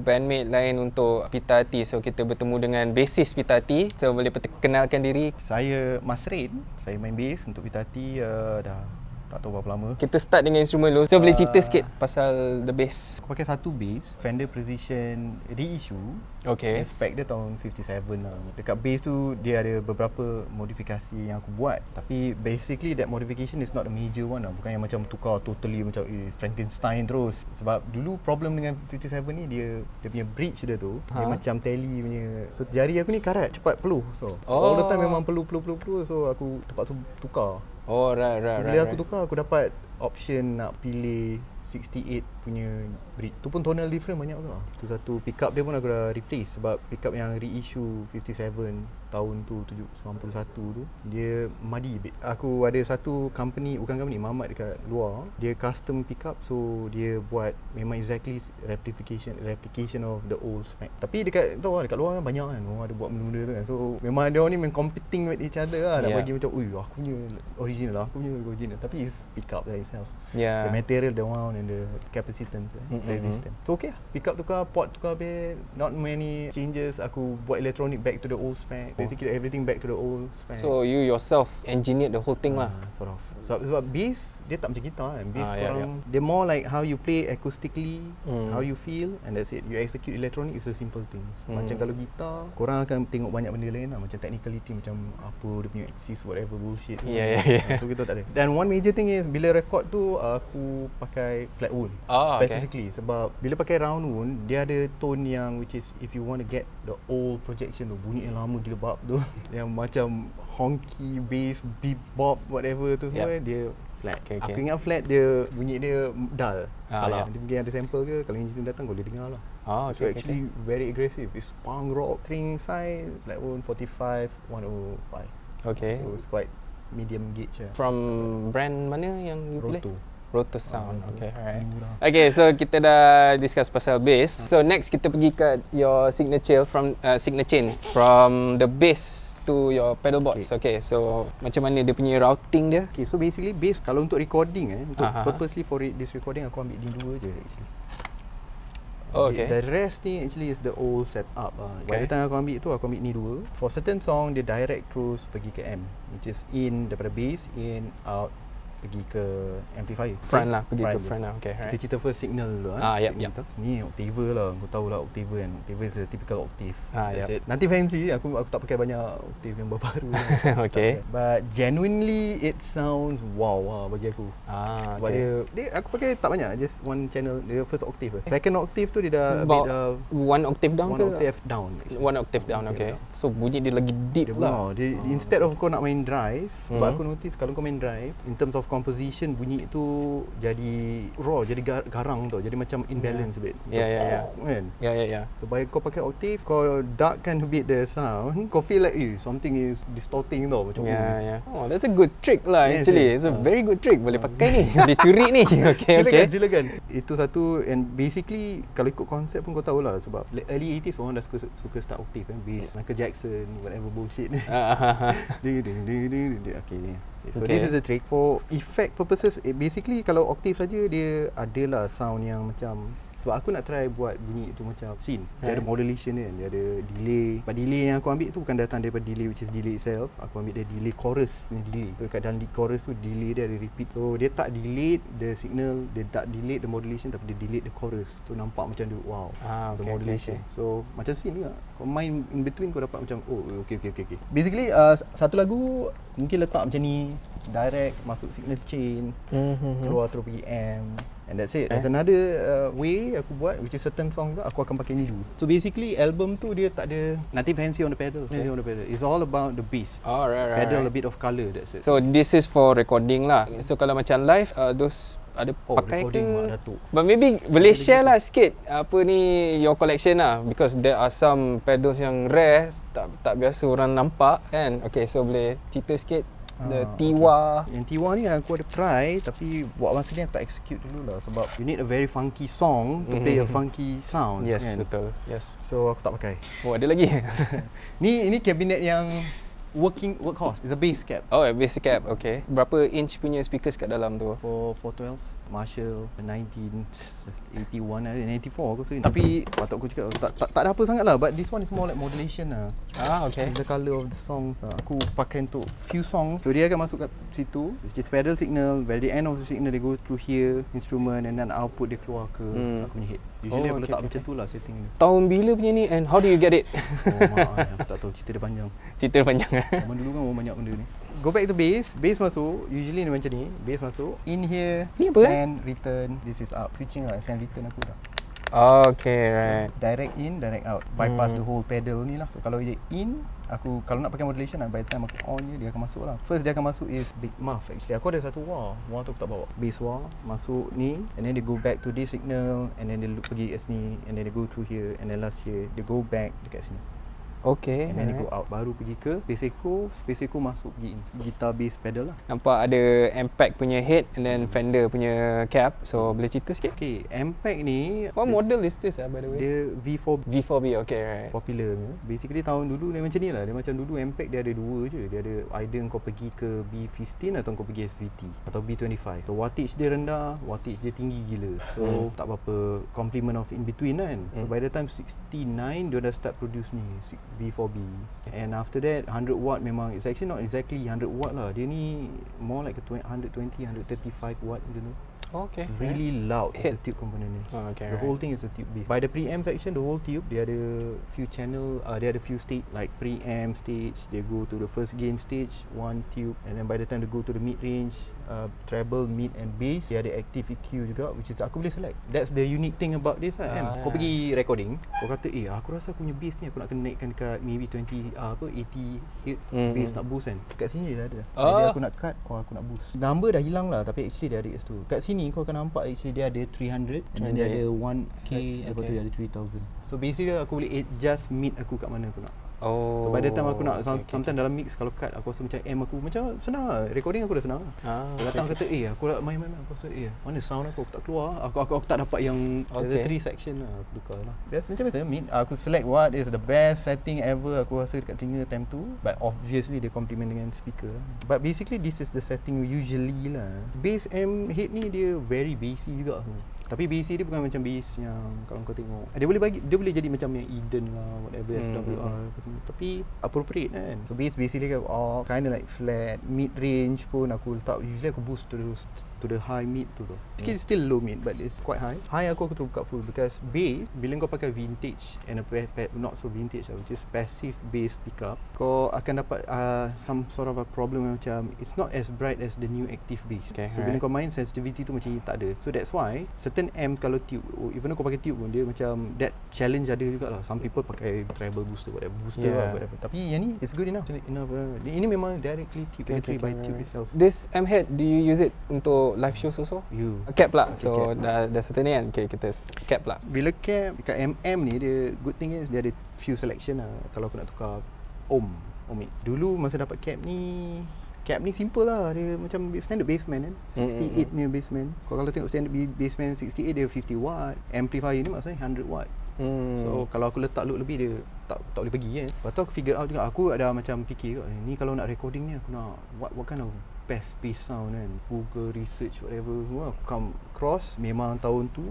bandmate lain untuk Pita Hati. So kita bertemu dengan bassist Pita Hati. So boleh perkenalkan diri. Saya Masrin. Saya main bass untuk Pita Hati uh, dah tak tahu berapa lama Kita start dengan instrumen dulu So uh, boleh cerita ah. sikit pasal the bass Aku pakai satu bass Fender Precision reissue Okay And dia tahun 57 lah Dekat bass tu dia ada beberapa modifikasi yang aku buat Tapi basically that modification is not a major one lah Bukan yang macam tukar totally macam eh, Frankenstein terus Sebab dulu problem dengan 57 ni dia Dia punya bridge dia tu ha? Dia macam telly punya So jari aku ni karat cepat peluh So oh. all the time oh. memang peluh peluh peluh peluh So aku terpaksa tukar Oh right right so, right. Bila right, aku right. tukar aku dapat option nak pilih 68 punya breed tu pun tonal different banyak juga. Tu satu pickup dia pun aku dah replace sebab pickup yang reissue 57 tahun tu 91 tu dia muddy bit. Aku ada satu company bukan company Mamat dekat luar, dia custom pickup so dia buat memang exactly replication replication of the old spec. Tapi dekat tu lah dekat luar kan banyak kan orang oh, ada buat benda-benda tu kan. So memang dia orang ni memang competing with each other lah nak yeah. bagi macam ui aku punya original lah, aku punya original. Tapi it's pickup lah itself. Yeah. The material the one and the capacity resistant tu eh? mm-hmm. resistant so okay lah. pick up tukar port tukar habis not many changes aku buat electronic back to the old spec oh. basically everything back to the old spec so you yourself engineered the whole thing uh, lah ah, sort of sebab so, so, base dia tak macam gitar kan bass ah, ya, korang yeah, yeah. dia more like how you play acoustically mm. how you feel and that's it you execute electronic is a simple thing mm. macam kalau gitar korang akan tengok banyak benda lain lah macam technicality macam apa dia punya axis whatever bullshit yeah, yeah, yeah. so kita tak ada Dan one major thing is bila record tu aku pakai flat wound ah, oh, specifically okay. sebab bila pakai round wound dia ada tone yang which is if you want to get the old projection tu bunyi yang lama gila bab tu yang macam honky bass bebop whatever tu semua yep. dia flat. Okay, okay. Aku ingat flat dia bunyi dia dull. Ah, Salah. Yeah. mungkin ada sample ke kalau engineer datang boleh dengar lah. Oh, okay, so okay, actually okay. very aggressive. It's punk rock string size like 145 105. Okay. So it's quite medium gauge. Lah. From brand mana yang you play? Roto rotor sound. Uh, okay, alright. Okay, so kita dah discuss pasal bass. So next kita pergi ke your signature from uh, signature chain from the bass to your pedal box. Okay. okay, so macam mana dia punya routing dia? Okay, so basically bass kalau untuk recording eh, untuk uh-huh. purposely for this recording aku ambil D2 je actually. Oh, okay. The rest ni actually is the old setup lah. Okay. Pada time aku ambil tu, aku ambil ni dua. For certain song, dia direct terus pergi ke M. Which is in daripada bass, in, out, pergi ke amplifier front Sign, lah pergi front ke front lah okay, right. kita cerita first signal dulu ah, ah yep, ni octave lah kau tahu lah octave kan octave is a typical octave ah, yep. nanti fancy aku aku tak pakai banyak octave yang baru okay. but genuinely it sounds wow wah bagi aku ah, okay. sebab dia, dia aku pakai tak banyak just one channel dia first octave lah. second octave tu dia dah a bit, uh, one octave down one ke one octave down actually. one octave down okay. okay. so bunyi dia lagi deep dia lah dia, oh. instead of kau nak main drive sebab mm-hmm. aku notice kalau kau main drive in terms of composition bunyi tu jadi raw jadi garang tu jadi macam ya. imbalance yeah. a bit ya ya ya kan ya ya ya so bila kau pakai octave kau darkkan a bit the sound kau feel like you eh, something is distorting tu macam yeah, ya, yeah. oh that's a good trick lah yeah, actually yeah. it's a uh. very good trick boleh ah. pakai ni boleh curi ni okey okey gila kan itu satu and basically kalau ikut konsep pun kau tahu lah sebab early 80s orang dah suka suka start octave kan bass yeah. Michael Jackson whatever bullshit ni uh, uh, uh, uh. okay. okay. so okay. this is a trick for if effect purposes eh, basically kalau octave saja dia adalah sound yang macam sebab aku nak try buat bunyi tu macam scene. Dia right. ada eh. modulation kan. Dia ada delay. But delay yang aku ambil tu bukan datang daripada delay which is delay itself. Aku ambil dia delay chorus ni delay. So, kat dalam chorus tu delay dia ada repeat. So dia tak delay the signal. Dia tak delay the modulation tapi dia delay the chorus. Tu so, nampak macam dia wow. Ah, okay, so modulation. Okay, okay. So macam scene juga. Kau main in between kau dapat macam oh eh, okay okay okay. okay. Basically uh, satu lagu mungkin letak macam ni. Direct masuk signal chain. Mm-hmm. Keluar terus pergi amp. And that's it. Eh? There's another uh, way aku buat which is certain song aku akan pakai ni juga. So basically album tu dia tak ada nanti fancy on the pedal. Fancy on the pedal. It's all about the bass. Oh, right, right, pedal right. a bit of colour. that's it. So this is for recording lah. So kalau macam live uh, those ada oh, pakai ke? But maybe boleh share lah sikit apa ni your collection lah because there are some pedals yang rare tak tak biasa orang nampak kan. Okay so boleh cerita sikit Ah, The Tiwa okay. Yang Tiwa ni aku ada try Tapi buat masa ni aku tak execute dulu lah Sebab you need a very funky song To mhm, play a mhm. funky sound Yes kan? betul Yes. So aku tak pakai Oh ada lagi Ni ini cabinet yang Working workhorse It's a bass cap Oh a bass cap okay Berapa inch punya speakers kat dalam tu? For 412 Marshall 1981 1984 aku rasa tapi patut aku cakap tak, tak, tak ada apa sangat lah but this one is more like modulation lah ah okay the color of the songs lah aku pakai untuk few songs so dia akan masuk kat situ which is pedal signal the end of the signal they go through here instrument and then output dia keluar ke hmm. aku punya head usually oh, aku okay, letak okay. macam tu lah setting ni tahun bila punya ni and how do you get it oh my aku tak tahu cerita dia panjang cerita dia panjang kan dulu kan banyak benda ni go back to base base masuk usually ni macam ni base masuk in here ni apa eh? send eh? return this is out. switching lah send return aku dah Okay, right. Direct in, direct out. Bypass hmm. the whole pedal ni lah. So, kalau dia in, aku kalau nak pakai modulation lah, by the time aku on dia, dia akan masuk lah. First, dia akan masuk is big muff actually. Aku ada satu wah. Wah tu aku tak bawa. Bass wah, masuk ni. And then, dia go back to this signal. And then, dia pergi kat sini. And then, dia go through here. And then, last here, dia go back dekat sini. Okay. And then right. go out. Baru pergi ke bass echo. Bass echo masuk pergi guitar bass pedal lah. Nampak ada Ampeg punya head and then Fender punya cap. So hmm. boleh cerita sikit? Okay. Ampeg ni. What model is this lah by the way? Dia V4B. V4B okay right. Popular. Basically tahun dulu dia macam ni lah. Dia macam dulu Ampeg dia ada dua je. Dia ada either kau pergi ke B15 atau kau pergi SVT. Atau B25. So wattage dia rendah. Wattage dia tinggi gila. So hmm. tak apa-apa. Compliment of in between kan. So hmm. by the time 69 dia dah start produce ni b 4 b and after that 100 watt memang it's actually not exactly 100 watt lah dia ni more like a 120 135 watt you know okay. Really yeah. loud Hit. the tube component ni. Oh, okay, the right. whole thing is a tube bass. By the preamp section, the whole tube, are ada few channel, uh, are ada few stage like preamp stage, they go to the first gain stage, one tube. And then by the time they go to the mid range, uh, treble, mid and bass, are the active EQ juga which is aku boleh select. That's the unique thing about this lah. Uh, kan? Ah, kau pergi recording, kau kata eh aku rasa aku punya bass ni aku nak kena naikkan dekat maybe 20, uh, apa, 80 hit mm-hmm. bass nak hmm. boost kan. Dekat sini dia ada. Ah. Jadi aku nak cut, oh aku nak boost. Number dah hilang lah tapi actually dia ada kat situ. Kat sini ni kau akan nampak actually dia ada 300, dan dia ada 1k, lepas okay. tu dia ada 3000. So basically aku boleh adjust mid aku kat mana aku nak. Oh. So, by the time aku nak, okay, sometimes okay. dalam mix kalau cut aku rasa macam M aku macam ah, senang lah. Recording aku dah senang lah. Ah, okay. Datang kata, eh aku nak main-main Aku rasa, eh mana sound aku, aku tak keluar. Aku aku, aku tak dapat yang okay. the three section lah. Aku tukar lah. That's macam biasa, mid, aku select what is the best setting ever aku rasa dekat tinggal time tu. But obviously dia complement dengan speaker. But basically this is the setting usually lah. Bass M head ni dia very bassy juga. Tapi BC dia bukan macam BC yang kalau kau tengok. Dia boleh bagi dia boleh jadi macam yang Eden lah whatever hmm. SWR hmm. hmm. tapi appropriate kan. So BC basically kau oh, kind of like flat mid range pun aku letak usually aku boost terus to the high mid tu tu still, still low mid but it's quite high high aku aku terbuka full because bass bila kau pakai vintage and a pe- pe- not so vintage which is passive bass pickup kau akan dapat uh, some sort of a problem macam it's not as bright as the new active bass okay, so right. bila kau main sensitivity tu macam tak ada so that's why certain M kalau tube or even kau pakai tube pun dia macam that challenge ada juga lah some people pakai treble booster whatever booster lah, yeah. apa. whatever tapi yang ni it's good enough enough ini memang directly tube directly by tube itself this M head do you use it untuk untuk live shows so You. Cap lah. Okay, so dah dah certain ni kan. Okay, kita cap lah. Bila cap dekat MM ni dia good thing is dia ada few selection lah kalau aku nak tukar om omik. Dulu masa dapat cap ni Cap ni simple lah Dia macam standard basement kan 68 ni mm-hmm. basement Kau kalau tengok standard basement 68 dia 50 watt Amplifier ni maksudnya 100 watt mm. So kalau aku letak load lebih dia tak tak boleh pergi kan Lepas tu aku figure out juga Aku ada macam fikir kot eh, Ni kalau nak recording ni aku nak What, what kind of best bass sound kan Google research whatever semua aku come Cross memang tahun tu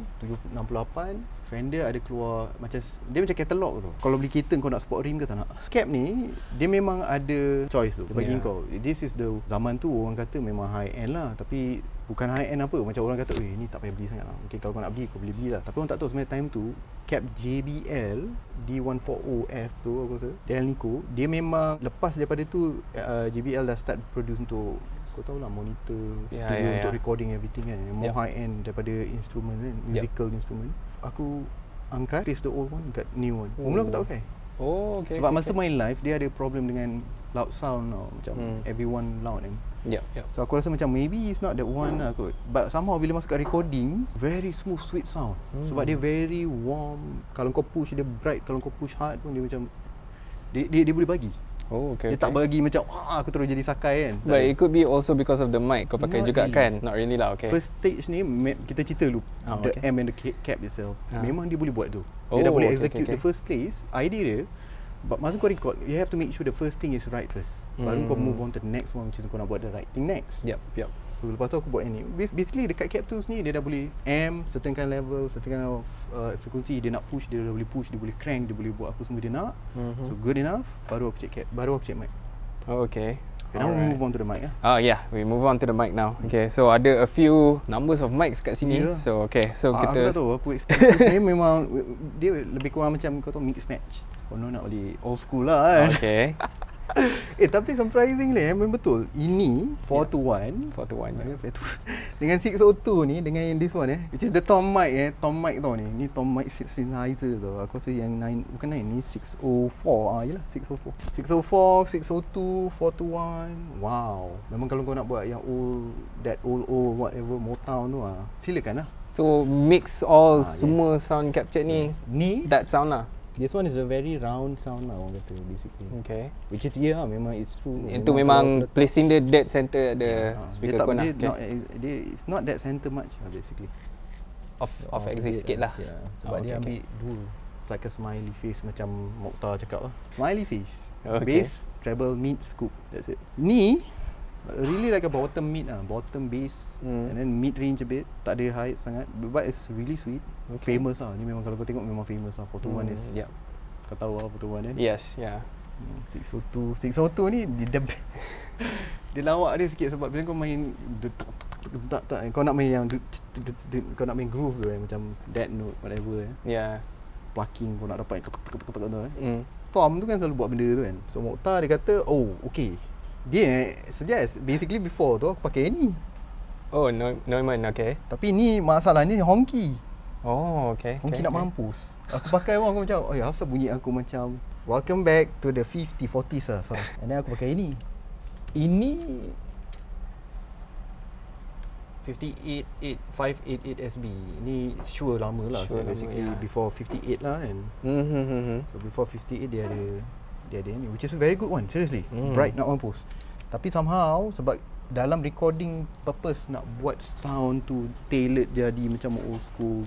768 Fender ada keluar macam dia macam katalog tu. Kalau beli kereta kau nak sport rim ke tak nak? Cap ni dia memang ada choice tu bagi yeah. kau. This is the zaman tu orang kata memang high end lah tapi bukan high end apa macam orang kata weh ni tak payah beli sangat lah. Okay, kalau kau nak beli kau boleh lah. Tapi orang tak tahu sebenarnya time tu cap JBL D140F tu aku rasa. Dell Nico dia memang lepas daripada tu uh, JBL dah start produce untuk kau tahu lah monitor ya, studio yeah, yeah, untuk recording everything kan more yeah. high end daripada instrument kan ya. musical yeah. instrument aku angkat is the old one got new one oh. mula aku tak oh. pakai oh okay sebab okay, masa okay. main live dia ada problem dengan loud sound tau macam hmm. everyone loud kan yeah, yeah. so aku rasa macam maybe it's not that one hmm. lah kot but somehow bila masuk kat recording very smooth sweet sound hmm. sebab dia very warm kalau kau push dia bright kalau kau push hard pun dia macam dia, dia, dia boleh bagi Oh, okay, dia okay. tak bagi macam ah aku terus jadi sakai kan. But tak it could be also because of the mic kau pakai juga really. kan. Not really lah, okay. First stage ni kita cerita dulu. Oh, the okay. M and the cap itself. Ha. Memang dia boleh buat tu. Oh, dia dah oh, boleh okay, execute okay, okay. the first place. Idea dia But masa kau record, you have to make sure the first thing is right first. Baru kau hmm. move on to the next one which is kau nak buat the right thing next. Yep, yep. So lepas tu aku buat ini. Basically dekat capsules ni dia dah boleh M certain level Certain kind of uh, frequency Dia nak push dia dah boleh push Dia boleh crank Dia boleh buat apa semua dia nak mm-hmm. So good enough Baru aku check cap Baru aku check mic Oh okay Okay, now Alright. we move on to the mic ya. Ah yeah, we move on to the mic now. Okay, so ada a few numbers of mics kat sini. Yeah. So okay, so uh, kita. Ah tak tahu aku experience ni memang dia lebih kurang macam kau tahu mix match. Kau nak boleh old school lah. Kan. Okay. eh tapi surprising eh, memang betul. Ini 4 yeah. to 1. 4 to 1. Yeah. Yeah. dengan 602 ni dengan yang this one eh. Which is the Tom mic eh. Tom mic tu ni. Ni Tom mic Sennheiser tu. Aku rasa yang 9. Bukan 9 ni 604. Ah yelah 604. 604, 602, 4 to 1. Wow. Memang kalau kau nak buat yang old, that old old whatever Motown tu ah. Silakan lah. So mix all ah, semua yes. sound capture ni. Ni? That sound lah. This one is a very round sound lah orang kata basically Okay Which is yeah memang it's true Itu memang, memang placing the dead center the yeah, speaker ah. tak, kona dia okay. not, dia, It's not that center much lah basically Of the of oh, exit sikit lah yeah. Sebab oh, okay, dia ambil okay. dua It's like a smiley face macam Mokhtar cakap lah Smiley face okay. Bass, treble, mid, scoop That's it Ni really like a bottom mid ah, bottom base mm. and then mid range a bit. Tak ada high sangat. But it's really sweet. Okay. Famous ah. Ni memang kalau kau tengok memang famous ah. Photo one is. Yeah. Kau tahu lah photo one kan? Yes, yeah. o two ni di dia, Di lawak dia sikit sebab bila kau main tak tak tak. kau nak main yang kau nak main groove tu eh, macam dead note whatever Yeah. Plucking kau nak dapat tu eh. Mm. Tom tu kan selalu buat benda tu kan. So Mokta dia kata, "Oh, okey dia suggest basically before tu aku pakai ni. Oh, no, Neumann, no okay. Tapi ni masalah ni honky. Oh, okay. Honky okay, nak mampus. Aku pakai pun aku macam, oh ya, asal bunyi aku macam Welcome back to the 50-40s lah. So. And then aku pakai ini. ini 588588 588SB. Ini sure lama lah. Sure so basically yeah. before 58 lah kan. Mm-hmm. So before 58 dia ada dia ada ni which is a very good one seriously mm. bright nak mampus tapi somehow sebab dalam recording purpose nak buat sound tu tailored jadi macam old school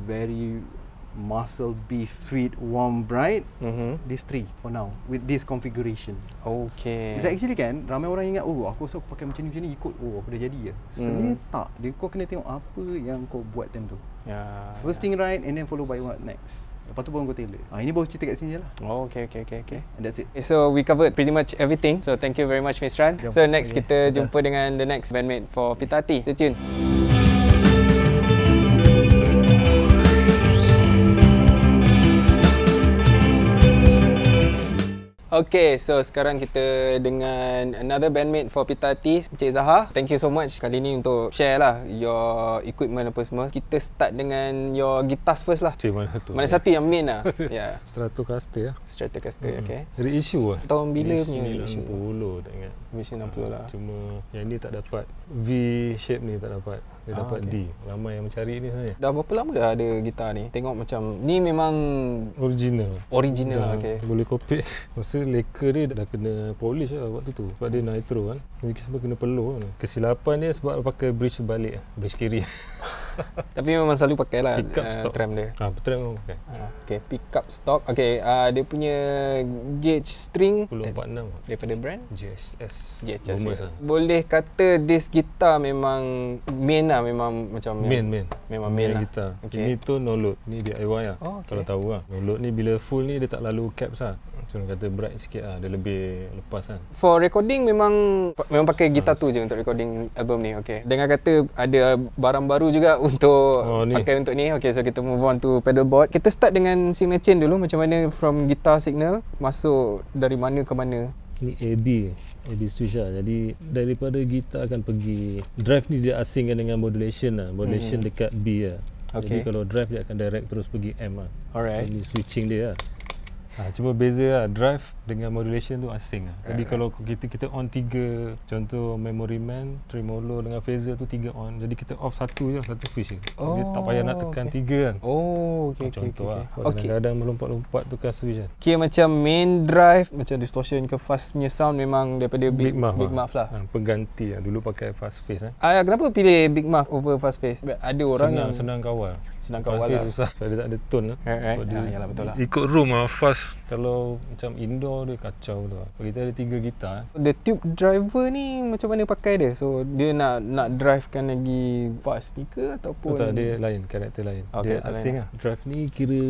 very muscle beef sweet warm bright mm-hmm. this three for now with this configuration okay it's actually kan ramai orang ingat oh aku rasa aku pakai macam ni macam ni ikut oh aku dah jadi ya mm. sebenarnya tak dia kau kena tengok apa yang kau buat time tu yeah, first yeah. thing right and then follow by what next Lepas tu pun kau tailor. Ha, ah, ini baru cerita kat sini je lah. Oh, okay, okay, okay. okay. And that's it. Okay, so, we covered pretty much everything. So, thank you very much, Miss Ran. Jom. So, next okay. kita jumpa dengan the next bandmate for Pitati. Stay tune. Okay, so sekarang kita dengan another bandmate for Pitati, Encik Zaha. Thank you so much kali ni untuk share lah your equipment apa semua. Kita start dengan your guitar first lah. Cik, mana satu? Mana ya. satu yang main lah? yeah. Stratocaster lah. Stratocaster, mm-hmm. okay. Dari isu lah. Tahun bila ni? punya? 90 tak ingat. 90 lah. Cuma yang ni tak dapat. V shape ni tak dapat. Dia ah, dapat okay. D Ramai yang mencari ni sebenarnya Dah berapa lama dah ada gitar ni? Tengok macam Ni memang Original Original lah okay. Boleh copy Masa leka dia dah kena polish lah waktu tu Sebab dia nitro kan Ini semua kena peluh kan. Kesilapan dia sebab pakai bridge balik Bridge kiri Tapi memang selalu pakai lah Pick up uh, stock Tram dia ha, Tram pun pakai ah, Okay pick up stock Okey. uh, ah, dia punya Gauge string 46 Daripada brand JHS JHS lah. Boleh kata This guitar memang Main lah memang Macam Main yang, main Memang main, main lah guitar. Okay. Ini tu no load Ni DIY lah oh, okay. Kalau tahu ah, No load ni bila full ni Dia tak lalu caps lah Cuma kata bright sikit lah Dia lebih lepas kan For recording memang Memang pakai gitar tu je Untuk recording album ni Okay Dengar kata ada barang baru juga untuk oh, ni. pakai untuk ni. Okay, so kita move on to board. Kita start dengan signal chain dulu. Macam mana from guitar signal masuk dari mana ke mana? Ni AB. AB switch lah. Jadi daripada gitar akan pergi. Drive ni dia asingkan dengan modulation lah. Modulation hmm. dekat B lah. Okay. Jadi kalau drive dia akan direct terus pergi M lah. Alright. Ini switching dia lah. Ha, cuma beza lah, drive dengan modulation tu asing lah. Jadi right, eh, eh. kalau kita kita on tiga, contoh memory man, tremolo dengan phaser tu tiga on. Jadi kita off satu je, satu switch je. Oh, Dia tak oh, payah nak tekan okay. tiga kan. Oh, okay, ha, contoh okay, lah. okay, okay. Kadang-kadang melompat-lompat tukar switch kan. Okay, macam main drive, macam distortion ke fast punya sound memang daripada Big, big Muff, big muff lah. lah. Ah, pengganti lah. Dulu pakai fast face kan. Eh. Ah, ya, kenapa pilih Big Muff over fast face? Ada orang senang, yang... Senang kawal. Si nak kawal lah susah. So dia tak ada tone lah right, eh, right. Eh. Sebab ha, betul lah. ikut room lah fast Kalau macam indoor dia kacau tu lah Kita ada tiga gitar eh. The tube driver ni macam mana pakai dia? So dia nak nak drive kan lagi fast ni ke ataupun Tak dia lain, karakter lain okay, oh, Dia asing lah. lah Drive ni kira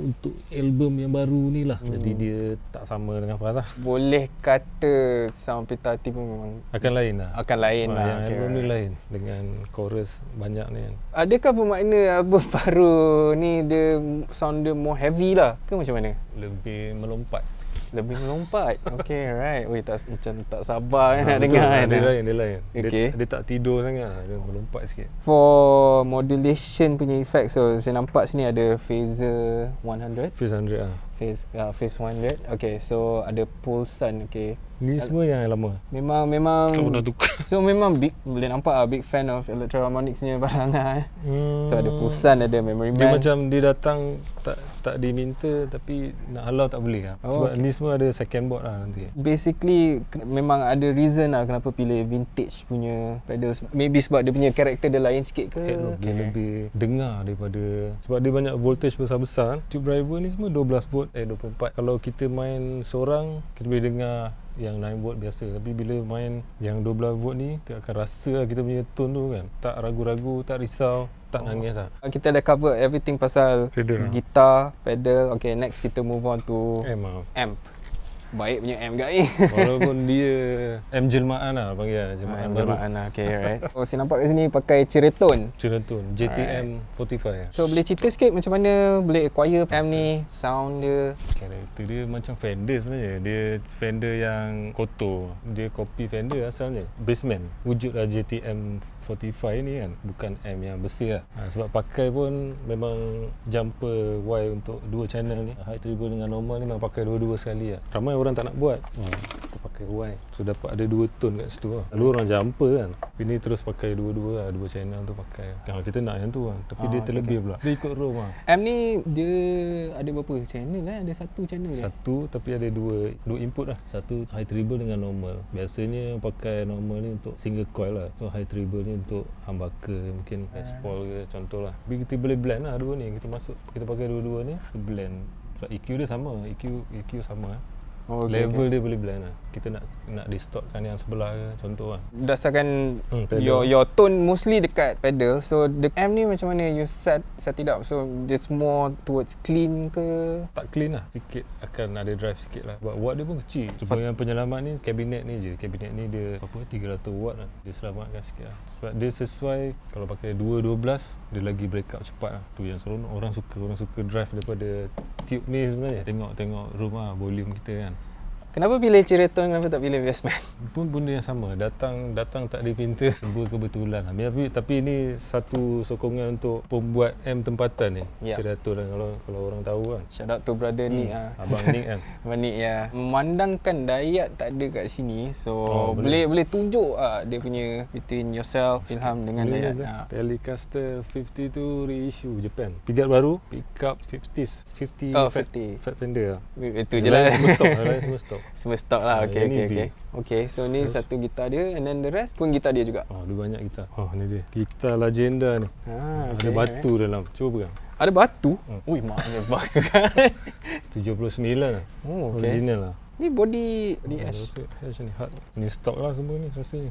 untuk album yang baru ni lah hmm. Jadi dia tak sama dengan fast lah Boleh kata sound Peter Hati pun memang Akan lain lah Akan lain ha, lah Yang okay. album ni lain Dengan chorus banyak ni kan Adakah bermakna album baru ni dia sound dia more heavy lah ke macam mana? Lebih melompat. Lebih melompat. Okay, right. Weh tak macam tak sabar kan ah, nak dengar ah, kan. Dia lain, dia lain. Okay. Dia, dia tak tidur sangat. Ah, dia melompat sikit. For modulation punya effects so saya nampak sini ada phaser 100. Phaser 100 lah. Face uh, phase 100. Okay, so ada pulsan okay. Ni semua yang lama. Memang memang Kau nak tukar. So memang big boleh nampak ah big fan of electronics ni barang ah. Eh. Hmm. So ada hmm. pulsan ada memory dia band. Dia macam dia datang tak tak diminta tapi nak halau tak boleh lah. Oh, Sebab okay. ni semua ada second board lah nanti. Basically memang ada reason lah kenapa pilih vintage punya pedals. Maybe sebab dia punya karakter dia lain sikit ke? Okay. lebih dengar daripada sebab dia banyak voltage besar-besar. Kan. Tube driver ni semua 12 volt eh 24 kalau kita main seorang kita boleh dengar yang 9 volt biasa tapi bila main yang 12 volt ni kita akan rasa lah kita punya tone tu kan tak ragu-ragu tak risau tak oh. nangis lah ah, kita dah cover everything pasal lah. gitar pedal okay next kita move on to lah. amp, amp baik punya M guy. Walaupun dia M jelmaan lah panggil lah. Jelmaan ha, jelmaan lah. Okay, right. Oh, saya nampak kat sini pakai Ceraton. Ceraton. JTM Alright. So, boleh cerita sikit macam mana boleh acquire M ni? Sound dia? Karakter dia macam Fender sebenarnya. Dia Fender yang kotor. Dia copy Fender asalnya. Basement. Wujudlah JTM 45 ni kan bukan M yang besi lah ha, sebab pakai pun memang jumper Y untuk dua channel ni high tribune dengan normal ni memang pakai dua-dua sekali lah ramai orang tak nak buat ha, aku pakai Y so dapat ada dua tone kat situ lah lalu orang jumper kan tapi ni terus pakai dua-dua lah dua channel tu pakai ha, kita nak yang tu lah tapi ha, dia terlebih okay. pula dia ikut room lah M ni dia ada berapa channel lah ada satu channel satu dia. tapi ada dua dua input lah satu high tribune dengan normal biasanya pakai normal ni untuk single coil lah so high tribune ni untuk ah. ke mungkin Les Paul ke contoh lah tapi kita boleh blend lah dua ni kita masuk kita pakai dua-dua ni kita blend sebab EQ dia sama EQ EQ sama oh, okay, level okay. dia boleh blend lah kita nak nak distortkan yang sebelah ke contoh lah berdasarkan hmm, your, your tone mostly dekat pedal so the M ni macam mana you set set it up so it's more towards clean ke tak clean lah sikit akan ada drive sikit lah buat watt dia pun kecil cuma yang penyelamat ni kabinet ni je kabinet ni dia apa 300 watt lah dia selamatkan sikit lah sebab dia sesuai kalau pakai 2 12 dia lagi break up cepat lah tu yang seronok orang suka orang suka drive daripada tube ni sebenarnya tengok-tengok rumah volume kita kan Kenapa pilih Cheraton kenapa tak pilih Best Pun benda yang sama. Datang datang tak dipinta sebuah kebetulan. Lah. Tapi tapi ini satu sokongan untuk pembuat M tempatan ni. Yeah. Cheraton kan kalau kalau orang tahu kan. Shout out to brother hmm. Nick ah. Abang Nick kan. Abang Nick ya. Memandangkan Dayat tak ada kat sini. So oh, boleh. boleh boleh tunjuk ah dia punya between yourself Ilham dengan boleh Dayat. Ha. Ah. Telecaster 52 reissue Japan. Pickup baru, pickup 50s, 50 oh, 50. Fat, fat fender. Lah. Itu je lah. Semua stock, semua stock lah. Ah, okay, okay, okay. Okay, so ni Terus. satu gitar dia and then the rest pun gitar dia juga. Oh, ah, ada banyak gitar. Oh, ni dia. Gitar legenda ni. Ah, okay. Ada batu okay. dalam. Cuba pegang. Ada batu? Hmm. Ui, maknya bang. 79 lah. Oh, okay. Original lah. Ni body, body ash. Ash ni hard. Ni stock lah semua ni rasanya.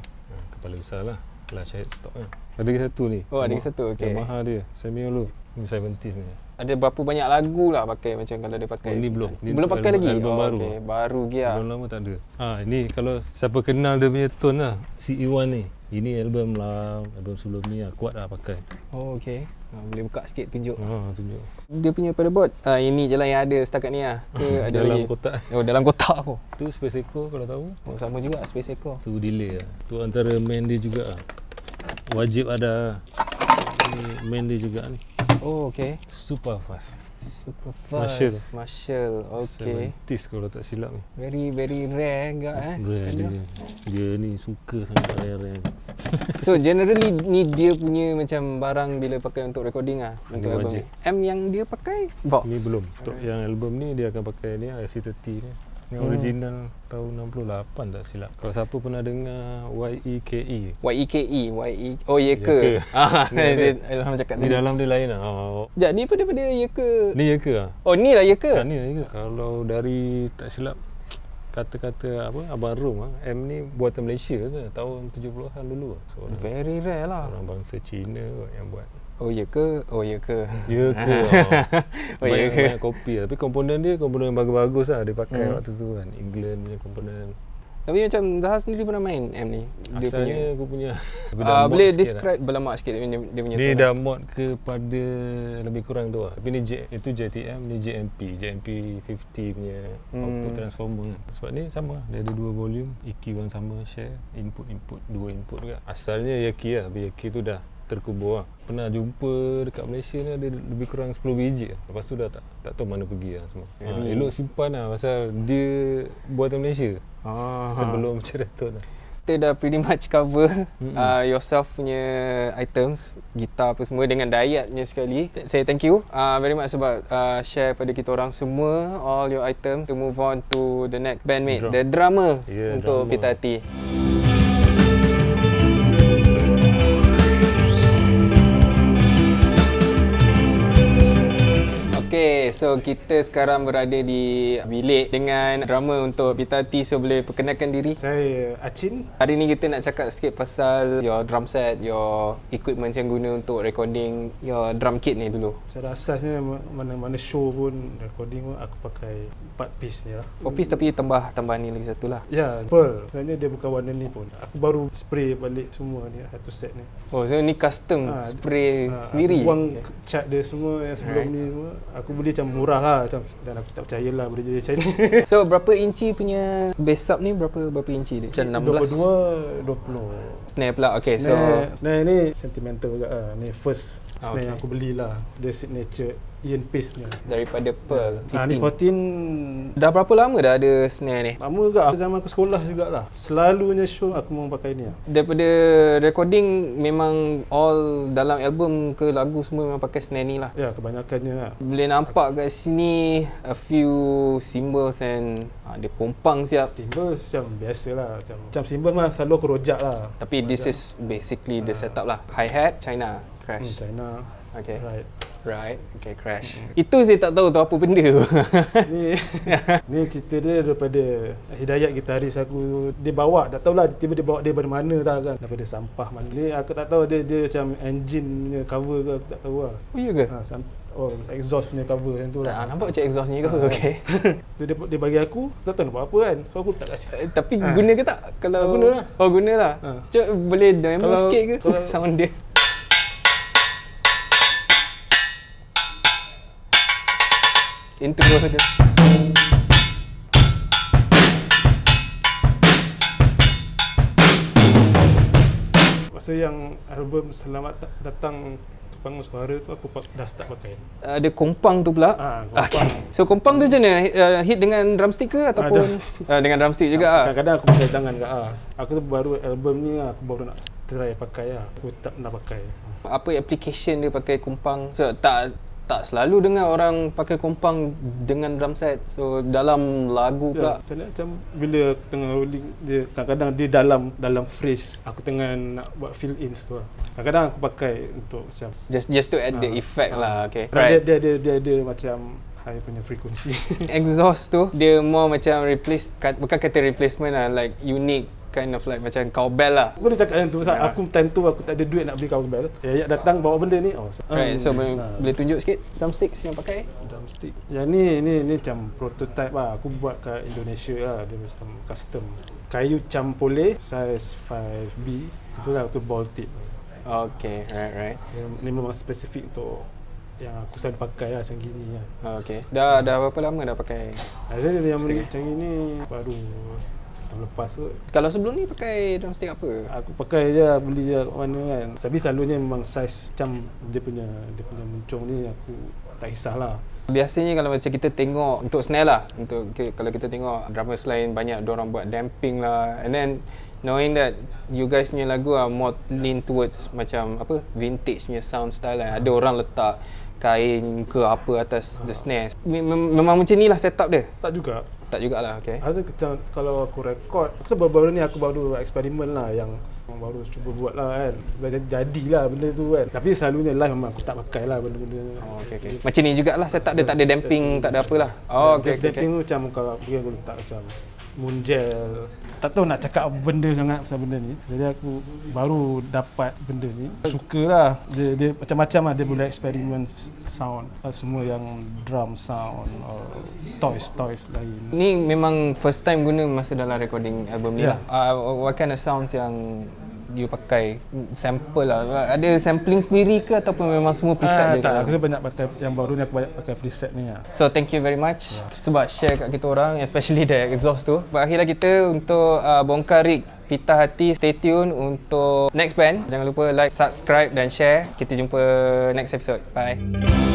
Kepala besar lah kelas head stock kan. Ada lagi satu ni. Oh, ada lagi satu. Okey. Yamaha dia. Samuel Lu. Ini 70 ni. Ada berapa banyak lagu lah pakai macam kalau dia pakai. Oh, ini belum. Ini belum pakai lagi. Album oh, baru. Okay. Baru gila. Belum lama tak ada. Ha, ini kalau siapa kenal dia punya tone lah. CE1 ni. Ini album lah, album sebelum ni lah. Kuat lah pakai. Oh, okey. Ah, boleh buka sikit tunjuk. Ha, tunjuk. Dia punya paddleboard ah ini je lah yang ada setakat ni ah. Ke ada dalam lagi? kotak. Oh dalam kotak aku. Tu space echo kalau tahu. Oh, sama juga space echo. Tu delay lah. Tu antara main dia juga ah. Wajib ada ni main dia juga ni. Oh okey. Super fast. Superfast Marshall Marshall Okay 70 kalau tak silap ni Very very rare enggak eh, eh Rare Kena. dia Dia ni suka sangat rare rare So generally ni dia punya macam barang bila pakai untuk recording ah Untuk album M yang dia pakai box Ni belum Untuk yang album ni dia akan pakai ni RC30 ah, ni yang hmm. original tahun 68 tak silap. Kalau siapa pernah dengar YEKE. YEKE, e, e- oh, YE Oh Yeke. Ye ah, dia, cakap tadi. Di dalam dia lain lah. ah. Oh. Jak ni pada pada Yeke. Ni Yeke ah. Oh ni lah Yeke. Kan ah, ni lah Yeke. Kalau dari tak silap kata-kata apa abang Rom ah M ni buatan Malaysia ke tahun 70-an dulu. Lah. So, very rare lah. Orang bangsa Cina yang buat. Oh ya ke? Oh ya ke? Ya ke. oh. Banyak, banyak kopi lah. Tapi komponen dia komponen yang bagus-bagus lah. Dia pakai hmm. waktu tu kan. England punya komponen. Tapi macam Zahar sendiri pernah main M ni? Asalnya aku punya. Ah, boleh lah. describe lah. berlemak sikit dia punya, dia punya dah mod kepada lebih kurang tu lah. Tapi ni J, itu JTM, ni JMP. JMP 50 punya hmm. output transformer. Kan. Sebab ni sama Dia ada dua volume. EQ yang sama, share. Input, input. Dua input juga. Asalnya Yaki lah. Tapi Yaki tu dah terkubur lah. Pernah jumpa dekat Malaysia ni ada lebih kurang 10 biji lah. Lepas tu dah tak, tak tahu mana pergi lah semua. Ha, elok simpan lah pasal dia buatan Malaysia Aha. sebelum cerita tu lah. Kita dah pretty much cover mm-hmm. uh, yourself punya items, gitar apa semua dengan dietnya sekali. saya thank you uh, very much sebab uh, share pada kita orang semua all your items to move on to the next bandmate, Drum. the drummer yeah, untuk drama. Pita Hati. Okay, so kita sekarang berada di bilik dengan drama untuk Vita T so boleh perkenalkan diri. Saya Achin. Hari ni kita nak cakap sikit pasal your drum set, your equipment yang guna untuk recording your drum kit ni dulu. Secara asasnya mana-mana show pun recording pun aku pakai 4 piece ni lah. 4 piece tapi tambah tambah ni lagi satu lah. Ya, yeah, pearl. Sebenarnya dia bukan warna ni pun. Aku baru spray balik semua ni satu set ni. Oh, so ni custom ha, spray ha, sendiri. Aku buang cat dia semua yang sebelum Alright. ni semua aku boleh macam murah lah macam dan aku tak percaya lah boleh jadi macam ni so berapa inci punya base up ni berapa berapa inci dia macam 16 22 20 snare pula okay snare, so snare ni sentimental juga lah. ni first ah, snare okay. yang aku belilah dia signature Ian Pace punya daripada Pearl ha, ni 14 dah berapa lama dah ada snare ni lama juga aku zaman aku sekolah jugalah selalunya show aku memang pakai ni lah. daripada recording memang all dalam album ke lagu semua memang pakai snare ni lah ya kebanyakannya lah. boleh nampak kat sini a few symbols and ha, dia kompang siap symbols macam biasa lah macam, macam symbol mah selalu aku rojak lah tapi macam, this is basically the ah. setup lah hi-hat China hmm, crash hmm, China Okay. Right. Right. Okay, crash. Mm-hmm. Itu saya tak tahu tu apa benda tu. ni, ni cerita dia daripada Hidayat gitaris aku. Dia bawa, tak tahulah tiba-tiba dia bawa dia daripada mana tak kan. Daripada sampah mana. Ni aku tak tahu dia dia macam engine punya cover ke aku tak tahu lah. Oh, iya ke? Ha, sam- Oh, macam exhaust punya cover yang tu lah. Ha, nampak macam exhaust ni ke? Ha. Okay. dia, dia, dia bagi aku, tak tahu nak apa kan. So, aku tak kasi. Eh, tapi ha. guna ke tak? Kalau... Oh, guna lah. Oh, guna lah. Ha. Cuk, boleh demo sikit ke? Kalau, sound dia. intro saja. Masa yang album Selamat Datang Pangus Suara tu aku dah start pakai. Ada ah, uh, kompang tu pula. Ah, ah, kompang. Okay. So kompang tu macam mana? Uh, hit dengan drumstick ke ataupun uh, dengan drumstick juga ah. Kadang-kadang aku pakai tangan juga ah. Aku tu baru album ni aku baru nak try pakai ah. Aku tak nak pakai. Apa application dia pakai kumpang? So tak tak selalu dengar orang pakai kompang dengan drum set so dalam lagu ya, pula ya, macam, macam bila aku tengah rolling dia kadang-kadang dia dalam dalam phrase aku tengah nak buat fill in sesuatu kadang-kadang aku pakai untuk macam just just to add uh, the ah, effect uh, lah okay right. dia, dia, dia, dia, dia, dia macam high punya frequency exhaust tu dia more macam replace bukan kata replacement lah like unique kind of like macam cowbell lah. Aku dah cakap yang tu, yeah. aku time tu aku tak ada duit nak beli cowbell. Ya, ya datang bawa benda ni. Oh, so. Right, so boleh, nah. Hmm. boleh tunjuk sikit drumstick yang pakai? Drumstick. Ya ni, ni, ni macam prototype lah. Aku buat kat Indonesia lah. Dia macam custom. Kayu campole, size 5B. itu ah. untuk ball tip. Okay, right, right. Ni memang spesifik untuk yang aku selalu pakai lah macam gini lah. Okay. Dah, dah berapa lama dah pakai? Ada yang macam ni. baru tahun lepas kot Kalau sebelum ni pakai drumstick apa? Aku pakai je beli je kat mana kan Tapi selalunya memang saiz macam dia punya dia punya muncung ni aku tak kisahlah Biasanya kalau macam kita tengok untuk snare lah untuk kalau kita tengok drummer selain banyak dia orang buat damping lah and then knowing that you guys punya lagu are more lean towards macam apa vintage punya sound style lah ada orang letak kain ke apa atas the ah. snare Mem- memang macam ni lah setup dia tak juga juga lah, okay. Rasa kalau aku rekod Sebab baru-baru ni aku baru eksperimen lah yang baru cuba buat lah kan Biasa lah, benda tu kan Tapi selalunya live memang aku tak pakai lah benda-benda oh, okay, okay. Macam ni jugalah setup dia tak ada damping, tak ada apalah Oh okay, okay, okay. Damping tu macam kalau aku letak macam Munjel Tak tahu nak cakap apa benda sangat pasal benda ni Jadi aku baru dapat benda ni Suka lah dia, dia macam-macam lah dia boleh eksperimen sound Semua yang drum sound or toys-toys lain Ni memang first time guna masa dalam recording album ni yeah. lah uh, What kind of sounds yang you pakai sample lah ada sampling sendiri ke ataupun memang semua preset ah, je tak aku banyak pakai yang baru ni aku banyak pakai preset ni lah. so thank you very much yeah. sebab share kat kita orang especially the exhaust tu berakhirlah kita untuk uh, bongkar rig Pita hati stay tune untuk next band jangan lupa like subscribe dan share kita jumpa next episode bye